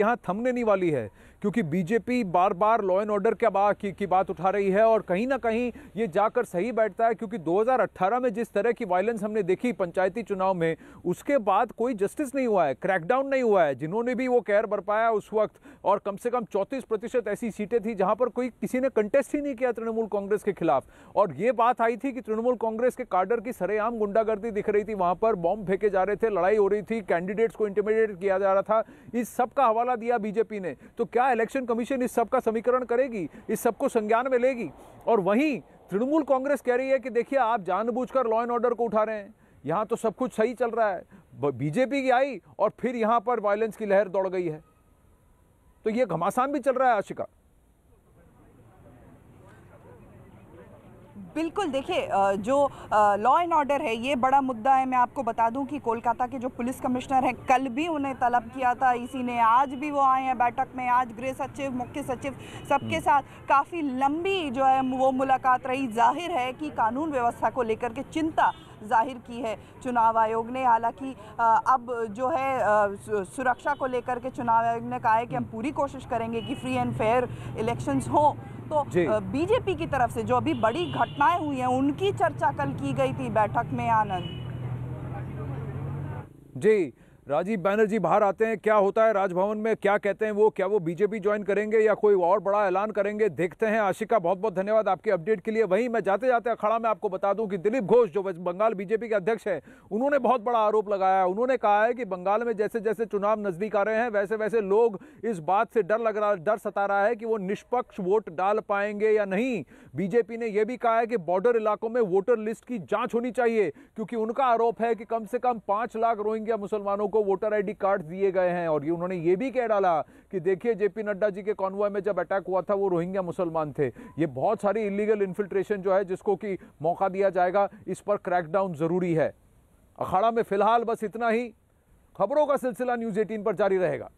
यहाँ थमने नहीं वाली है क्योंकि बीजेपी बार बार लॉ एंड ऑर्डर क्या बा, की, की बात उठा रही है और कहीं ना कहीं ये जाकर सही बैठता है क्योंकि 2018 में जिस तरह की वायलेंस हमने देखी पंचायती चुनाव में उसके बाद कोई जस्टिस नहीं हुआ है क्रैकडाउन नहीं हुआ है जिन्होंने भी वो कहर बरपाया उस वक्त और कम से कम चौंतीस प्रतिशत ऐसी सीटें थी जहां पर कोई किसी ने कंटेस्ट ही नहीं किया तृणमूल कांग्रेस के खिलाफ और ये बात आई थी कि तृणमूल कांग्रेस के कार्डर की सरेआम गुंडागर्दी दिख रही थी वहां पर बॉम्ब फेंके जा रहे थे लड़ाई हो रही थी कैंडिडेट्स को इंटरमीडिएट किया जा रहा था इस सब का हवाला दिया बीजेपी ने तो क्या क्या इलेक्शन कमीशन इस सब का समीकरण करेगी इस सबको संज्ञान में लेगी और वहीं तृणमूल कांग्रेस कह रही है कि देखिए आप जानबूझकर लॉ एंड ऑर्डर को उठा रहे हैं यहाँ तो सब कुछ सही चल रहा है बीजेपी की आई और फिर यहाँ पर वायलेंस की लहर दौड़ गई है तो ये घमासान भी चल रहा है आशिका बिल्कुल देखिए जो लॉ एंड ऑर्डर है ये बड़ा मुद्दा है मैं आपको बता दूं कि कोलकाता के जो पुलिस कमिश्नर हैं कल भी उन्हें तलब किया था इसी ने आज भी वो आए हैं बैठक में आज गृह सचिव मुख्य सचिव सबके हम्म। साथ काफ़ी लंबी जो है वो मुलाकात रही जाहिर है कि कानून व्यवस्था को लेकर के चिंता जाहिर की है चुनाव आयोग ने हालांकि अब जो है सुरक्षा को लेकर के चुनाव आयोग ने कहा है कि हम हम्म। पूरी कोशिश करेंगे कि फ्री एंड फेयर इलेक्शंस हों तो बीजेपी की तरफ से जो अभी बड़ी घटनाएं हुई हैं उनकी चर्चा कल की गई थी बैठक में आनंद जी राजीव बैनर्जी बाहर आते हैं क्या होता है राजभवन में क्या कहते हैं वो क्या वो बीजेपी ज्वाइन करेंगे या कोई और बड़ा ऐलान करेंगे देखते हैं आशिका बहुत बहुत धन्यवाद आपके अपडेट के लिए वहीं मैं जाते जाते अखाड़ा में आपको बता दूं कि दिलीप घोष जो बंगाल बीजेपी के अध्यक्ष हैं उन्होंने बहुत बड़ा आरोप लगाया है उन्होंने कहा है कि बंगाल में जैसे जैसे चुनाव नजदीक आ रहे हैं वैसे वैसे लोग इस बात से डर लग रहा डर सता रहा है कि वो निष्पक्ष वोट डाल पाएंगे या नहीं बीजेपी ने यह भी कहा है कि बॉर्डर इलाकों में वोटर लिस्ट की जाँच होनी चाहिए क्योंकि उनका आरोप है कि कम से कम पांच लाख रोहिंग्या मुसलमानों को को वोटर आईडी कार्ड दिए गए हैं और ये उन्होंने ये भी कह डाला कि देखिए जेपी नड्डा जी के कॉन्वॉय में जब अटैक हुआ था वो रोहिंग्या मुसलमान थे ये बहुत सारी इलीगल इन्फिल्ट्रेशन जो है जिसको कि मौका दिया जाएगा इस पर क्रैकडाउन ज़रूरी है अखाड़ा में फिलहाल बस इतना ही खबरों का सिलसिला न्यूज़ एटीन पर जारी रहेगा